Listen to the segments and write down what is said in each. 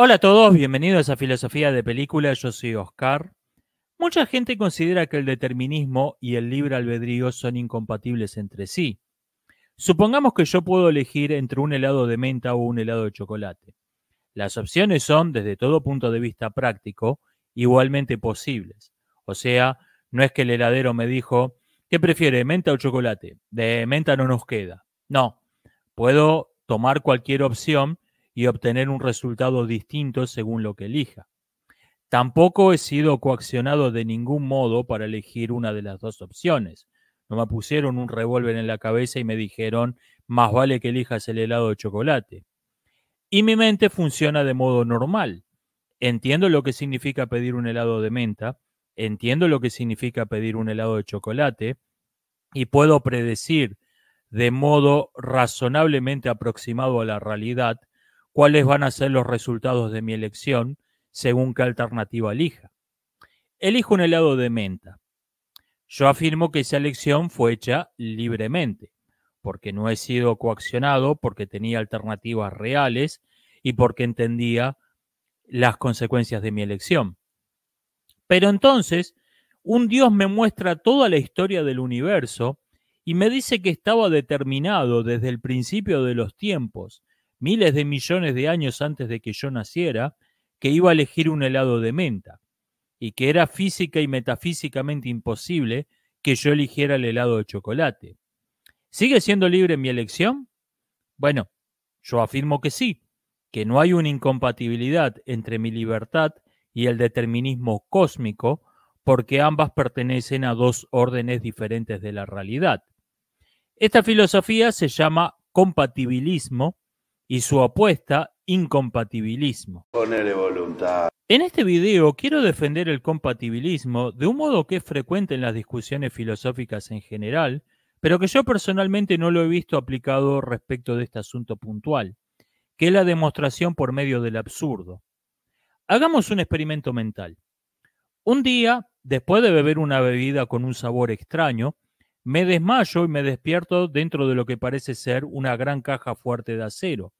Hola a todos, bienvenidos a Filosofía de Película, yo soy Oscar. Mucha gente considera que el determinismo y el libre albedrío son incompatibles entre sí. Supongamos que yo puedo elegir entre un helado de menta o un helado de chocolate. Las opciones son, desde todo punto de vista práctico, igualmente posibles. O sea, no es que el heladero me dijo, ¿qué prefiere, menta o chocolate? De menta no nos queda. No, puedo tomar cualquier opción y obtener un resultado distinto según lo que elija. Tampoco he sido coaccionado de ningún modo para elegir una de las dos opciones. No me pusieron un revólver en la cabeza y me dijeron, más vale que elijas el helado de chocolate. Y mi mente funciona de modo normal. Entiendo lo que significa pedir un helado de menta, entiendo lo que significa pedir un helado de chocolate y puedo predecir de modo razonablemente aproximado a la realidad cuáles van a ser los resultados de mi elección según qué alternativa elija. Elijo un helado de menta. Yo afirmo que esa elección fue hecha libremente, porque no he sido coaccionado, porque tenía alternativas reales y porque entendía las consecuencias de mi elección. Pero entonces, un Dios me muestra toda la historia del universo y me dice que estaba determinado desde el principio de los tiempos miles de millones de años antes de que yo naciera, que iba a elegir un helado de menta y que era física y metafísicamente imposible que yo eligiera el helado de chocolate. ¿Sigue siendo libre mi elección? Bueno, yo afirmo que sí, que no hay una incompatibilidad entre mi libertad y el determinismo cósmico, porque ambas pertenecen a dos órdenes diferentes de la realidad. Esta filosofía se llama compatibilismo y su apuesta incompatibilismo. voluntad. En este video quiero defender el compatibilismo de un modo que es frecuente en las discusiones filosóficas en general, pero que yo personalmente no lo he visto aplicado respecto de este asunto puntual, que es la demostración por medio del absurdo. Hagamos un experimento mental. Un día, después de beber una bebida con un sabor extraño, me desmayo y me despierto dentro de lo que parece ser una gran caja fuerte de acero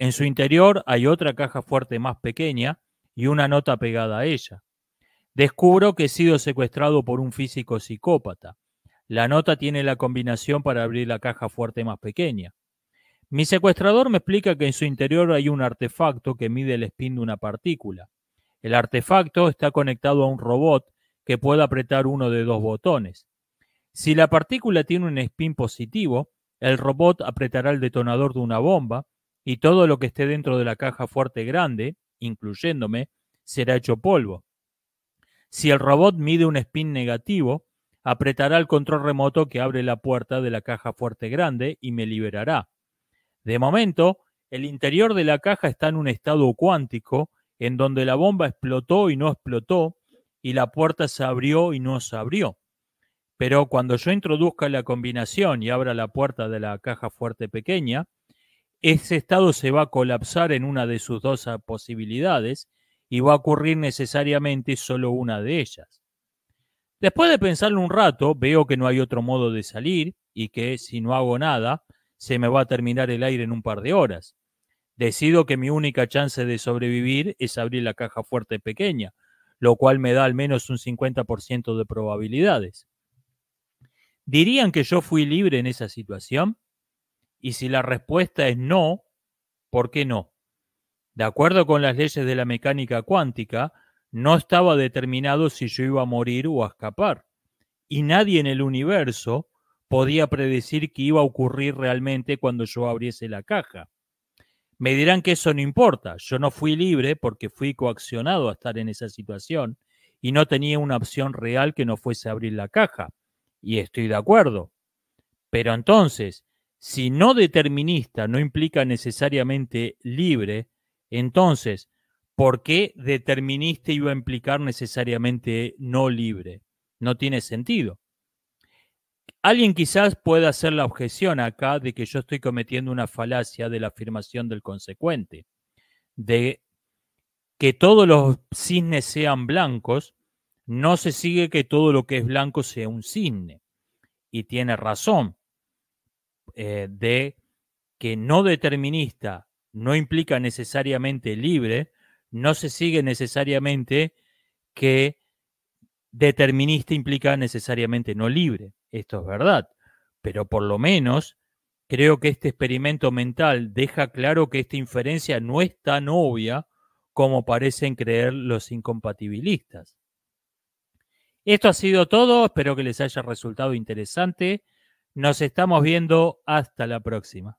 en su interior hay otra caja fuerte más pequeña y una nota pegada a ella. Descubro que he sido secuestrado por un físico psicópata. La nota tiene la combinación para abrir la caja fuerte más pequeña. Mi secuestrador me explica que en su interior hay un artefacto que mide el spin de una partícula. El artefacto está conectado a un robot que puede apretar uno de dos botones. Si la partícula tiene un spin positivo, el robot apretará el detonador de una bomba y todo lo que esté dentro de la caja fuerte grande, incluyéndome, será hecho polvo. Si el robot mide un spin negativo, apretará el control remoto que abre la puerta de la caja fuerte grande y me liberará. De momento, el interior de la caja está en un estado cuántico, en donde la bomba explotó y no explotó, y la puerta se abrió y no se abrió. Pero cuando yo introduzca la combinación y abra la puerta de la caja fuerte pequeña, ese Estado se va a colapsar en una de sus dos ah, posibilidades y va a ocurrir necesariamente solo una de ellas. Después de pensarlo un rato, veo que no hay otro modo de salir y que si no hago nada, se me va a terminar el aire en un par de horas. Decido que mi única chance de sobrevivir es abrir la caja fuerte pequeña, lo cual me da al menos un 50% de probabilidades. ¿Dirían que yo fui libre en esa situación? Y si la respuesta es no, ¿por qué no? De acuerdo con las leyes de la mecánica cuántica, no estaba determinado si yo iba a morir o a escapar. Y nadie en el universo podía predecir qué iba a ocurrir realmente cuando yo abriese la caja. Me dirán que eso no importa, yo no fui libre porque fui coaccionado a estar en esa situación y no tenía una opción real que no fuese abrir la caja. Y estoy de acuerdo. Pero entonces, si no determinista no implica necesariamente libre, entonces, ¿por qué determinista iba a implicar necesariamente no libre? No tiene sentido. Alguien quizás pueda hacer la objeción acá de que yo estoy cometiendo una falacia de la afirmación del consecuente, de que todos los cisnes sean blancos, no se sigue que todo lo que es blanco sea un cisne. Y tiene razón. Eh, de que no determinista no implica necesariamente libre, no se sigue necesariamente que determinista implica necesariamente no libre. Esto es verdad, pero por lo menos creo que este experimento mental deja claro que esta inferencia no es tan obvia como parecen creer los incompatibilistas. Esto ha sido todo, espero que les haya resultado interesante. Nos estamos viendo. Hasta la próxima.